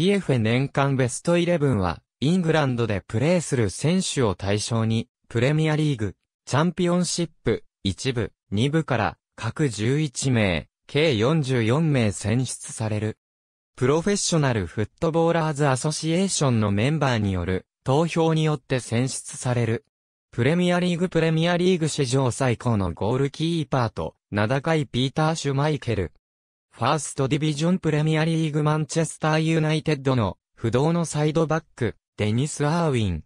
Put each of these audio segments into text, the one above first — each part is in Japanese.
PFA 年間ベストイレブンは、イングランドでプレーする選手を対象に、プレミアリーグ、チャンピオンシップ、1部、2部から、各11名、計44名選出される。プロフェッショナルフットボーラーズアソシエーションのメンバーによる、投票によって選出される。プレミアリーグプレミアリーグ史上最高のゴールキーパーと、名高いピーター・シュマイケル。ファーストディビジョンプレミアリーグマンチェスターユナイテッドの不動のサイドバック、デニス・アーウィン。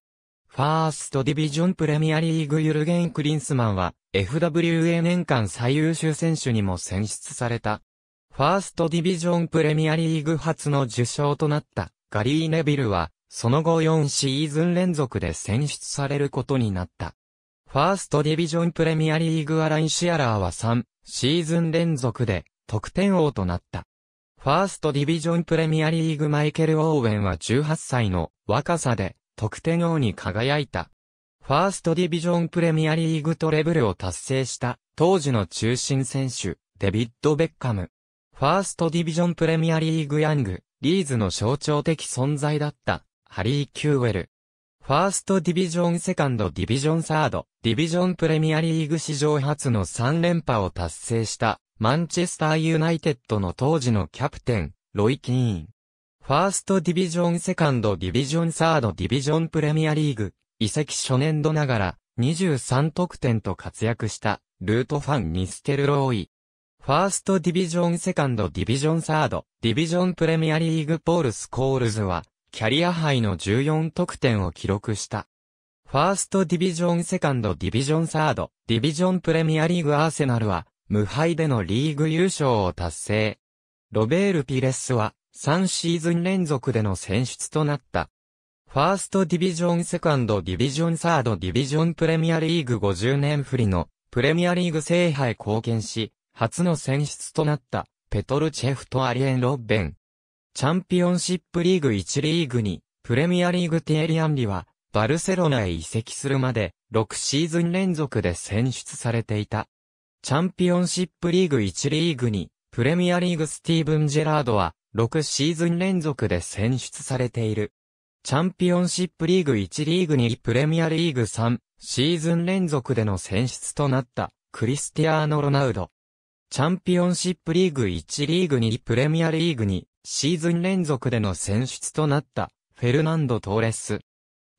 ファーストディビジョンプレミアリーグユルゲン・クリンスマンは FWA 年間最優秀選手にも選出された。ファーストディビジョンプレミアリーグ初の受賞となったガリー・ネビルはその後4シーズン連続で選出されることになった。ファーストディビジョンプレミアリーグアライン・シアラーは3シーズン連続で得点王となった。ファーストディビジョンプレミアリーグマイケル・オーウェンは18歳の若さで得点王に輝いた。ファーストディビジョンプレミアリーグトレブルを達成した当時の中心選手、デビッド・ベッカム。ファーストディビジョンプレミアリーグヤング、リーズの象徴的存在だった、ハリー・キューウェル。ファーストディビジョンセカンドディビジョンサード、ディビジョンプレミアリーグ史上初の3連覇を達成した、マンチェスターユナイテッドの当時のキャプテン、ロイ・キーン。ファーストディビジョン、セカンドディビジョン、サードディビジョンプレミアリーグ、移籍初年度ながら23得点と活躍したルートファン・ニステルローイ。ファーストディビジョン、セカンドディビジョン、サードディビジョンプレミアリーグポール・スコールズは、キャリア杯の14得点を記録した。ファーストディビジョン、セカンドディビジョン、サードディビジョンプレミアリーグアーセナルは、無敗でのリーグ優勝を達成。ロベール・ピレスは3シーズン連続での選出となった。ファーストディビジョン、セカンドディビジョン、サードディビジョンプレミアリーグ50年振りのプレミアリーグ制覇へ貢献し、初の選出となったペトルチェフとアリエン・ロッベン。チャンピオンシップリーグ1リーグにプレミアリーグティエリアンリはバルセロナへ移籍するまで6シーズン連続で選出されていた。チャンピオンシップリーグ1リーグに、プレミアリーグスティーブン・ジェラードは、6シーズン連続で選出されている。チャンピオンシップリーグ1リーグ2プレミアリーグ3シーズン連続での選出となったクリスティアーノ・ロナウド。チャンピオンシップリーグ1リーグ2プレミアリーグ2シーズン連続での選出となったフェルナンド・トーレス。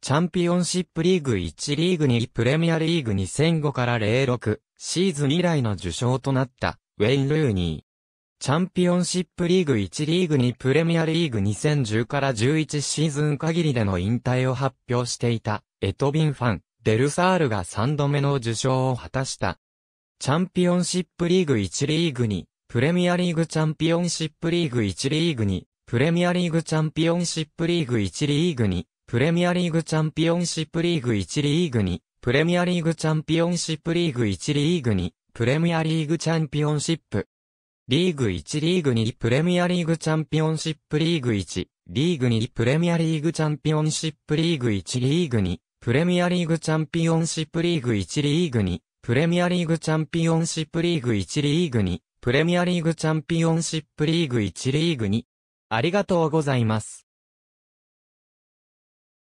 チャンピオンシップリーグ1リーグ2プレミアリーグ2005から06シーズン以来の受賞となった、ウェイン・ルーニー。チャンピオンシップリーグ1リーグにプレミアリーグ2010から11シーズン限りでの引退を発表していた、エトビンファン、デルサールが3度目の受賞を果たした。チャンピオンシップリーグ1リーグに、プレミアリーグチャンピオンシップリーグ1リーグに、プレミアリーグチャンピオンシップリーグ1リーグに、プレミアリーグチャンピオンシップリーグ1リーグに、プレミアリーグチャンピオンシップリーグ1リーグ2、プレミアリーグチャンピオンシップ。リーグ1リーグ2プレミアリーグチャンピオンシップリーグ1、リーグ2プレミアリーグチャンピオンシップリーグ1リーグ2、プレミアリーグチャンピオンシップリーグ1リーグ2、プレミアリーグチャンピオンシップリーグ1リーグ2、プレミアリーグチャンピオンシップリーグ1リーグ2。ありがとうございます。